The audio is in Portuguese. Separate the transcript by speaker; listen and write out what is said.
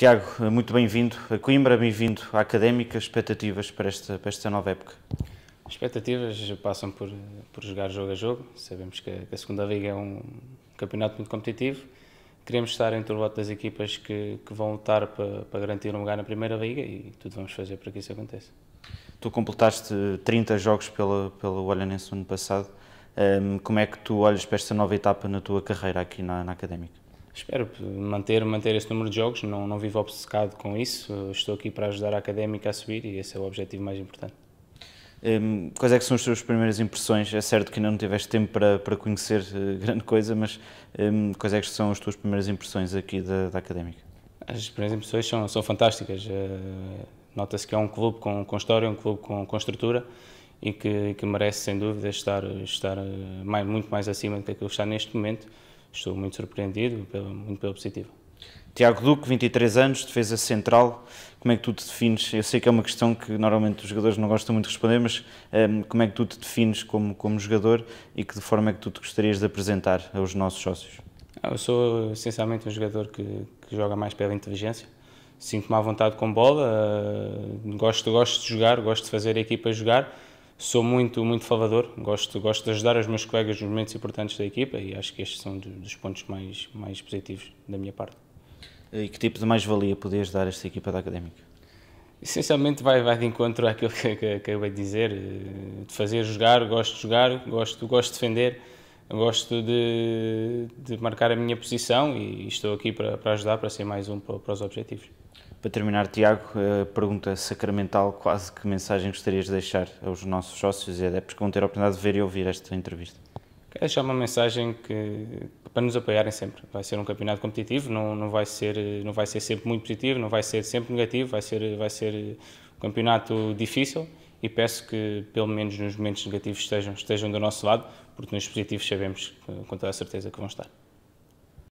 Speaker 1: Tiago, muito bem-vindo a Coimbra, bem-vindo à Académica. Expectativas para esta, para esta nova época?
Speaker 2: Expectativas passam por, por jogar jogo a jogo. Sabemos que a, que a segunda Liga é um campeonato muito competitivo. Queremos estar entre o voto das equipas que, que vão lutar para, para garantir um lugar na Primeira Liga e tudo vamos fazer para que isso aconteça.
Speaker 1: Tu completaste 30 jogos pela, pelo Olhanense no ano passado. como é que tu olhas para esta nova etapa na tua carreira aqui na, na Académica?
Speaker 2: Espero manter, manter esse número de jogos, não, não vivo obcecado com isso. Estou aqui para ajudar a académica a subir e esse é o objetivo mais importante.
Speaker 1: Um, quais é que são as suas primeiras impressões? É certo que ainda não tiveste tempo para, para conhecer eh, grande coisa, mas um, quais é que são as tuas primeiras impressões aqui da, da académica?
Speaker 2: As primeiras impressões são, são fantásticas. Eh, nota-se que é um clube com, com história, um clube com, com estrutura e que, que merece, sem dúvida, estar, estar eh, mais, muito mais acima do que aquilo que está neste momento
Speaker 1: estou muito surpreendido, muito pelo positivo. Tiago Duque, 23 anos, defesa central, como é que tu te defines? Eu sei que é uma questão que normalmente os jogadores não gostam muito de responder, mas um, ehm, como é que tu te defines como, como jogador e que de forma é que tu te gostarias de apresentar aos nossos sócios?
Speaker 2: Eu sou essencialmente um jogador que, que joga mais pela inteligência, sinto-me à vontade com bola, eh, gosto, gosto de jogar, gosto de fazer a equipa jogar sou muito, muito favador, gosto, gosto de ajudar os meus colegas nos momentos importantes da equipa e acho que estes são dos pontos mais, mais positivos da minha parte.
Speaker 1: E que tipo de mais-valia podias dar a esta equipa da Académica? Essencialmente
Speaker 2: vai, vai de encontro àquilo que, que, acabei de dizer, eh, de fazer jogar, gosto de jogar, gosto, gosto de defender, gosto de, de marcar a minha posição e estou aqui para, para ajudar, para ser mais um para, para os objetivos.
Speaker 1: Para terminar, Tiago, eh, pergunta sacramental, quase que mensagem gostarias de deixar aos nossos sócios e adeptos que vão ter a oportunidade de ver e ouvir esta entrevista?
Speaker 2: Quero deixar uma mensagem que, para nos apoiarem sempre. Vai ser um campeonato competitivo, não, não, vai, ser, não vai ser sempre muito positivo, não vai ser sempre negativo, vai ser, vai ser um campeonato difícil e peço que, pelo menos nos momentos negativos, estejam, estejam do nosso lado, porque nos positivos sabemos com toda a certeza que vão estar.